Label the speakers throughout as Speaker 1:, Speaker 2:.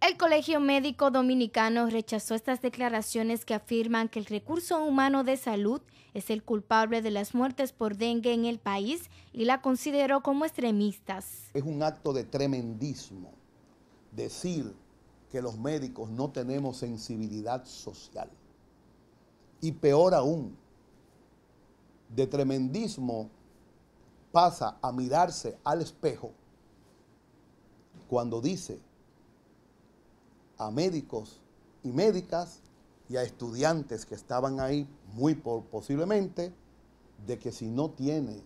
Speaker 1: El Colegio Médico Dominicano rechazó estas declaraciones que afirman que el recurso humano de salud es el culpable de las muertes por dengue en el país y la consideró como extremistas.
Speaker 2: Es un acto de tremendismo decir que los médicos no tenemos sensibilidad social. Y peor aún, de tremendismo pasa a mirarse al espejo cuando dice a médicos y médicas y a estudiantes que estaban ahí muy posiblemente de que si no tiene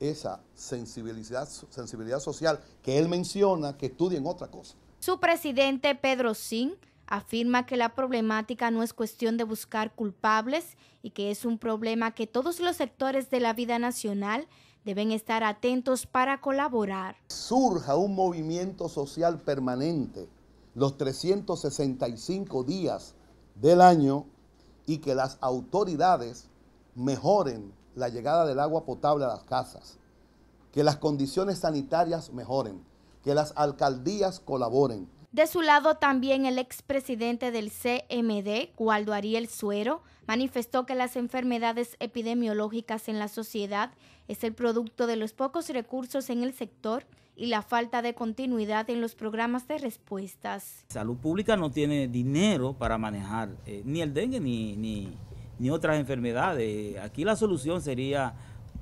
Speaker 2: esa sensibilidad, sensibilidad social que él menciona, que estudien otra cosa.
Speaker 1: Su presidente Pedro Sin afirma que la problemática no es cuestión de buscar culpables y que es un problema que todos los sectores de la vida nacional deben estar atentos para colaborar.
Speaker 2: Surja un movimiento social permanente los 365 días del año y que las autoridades mejoren la llegada del agua potable a las casas, que las condiciones sanitarias mejoren, que las alcaldías colaboren,
Speaker 1: de su lado también el expresidente del CMD, Waldo Ariel Suero, manifestó que las enfermedades epidemiológicas en la sociedad es el producto de los pocos recursos en el sector y la falta de continuidad en los programas de respuestas.
Speaker 2: Salud Pública no tiene dinero para manejar eh, ni el dengue ni, ni otras enfermedades. Aquí la solución sería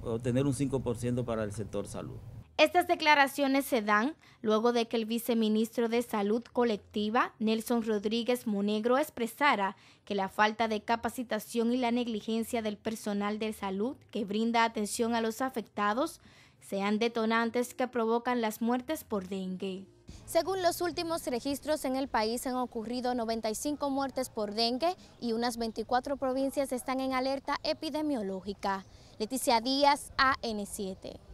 Speaker 2: obtener un 5% para el sector salud.
Speaker 1: Estas declaraciones se dan luego de que el viceministro de Salud Colectiva, Nelson Rodríguez Monegro, expresara que la falta de capacitación y la negligencia del personal de salud que brinda atención a los afectados sean detonantes que provocan las muertes por dengue. Según los últimos registros en el país han ocurrido 95 muertes por dengue y unas 24 provincias están en alerta epidemiológica. Leticia Díaz, AN7.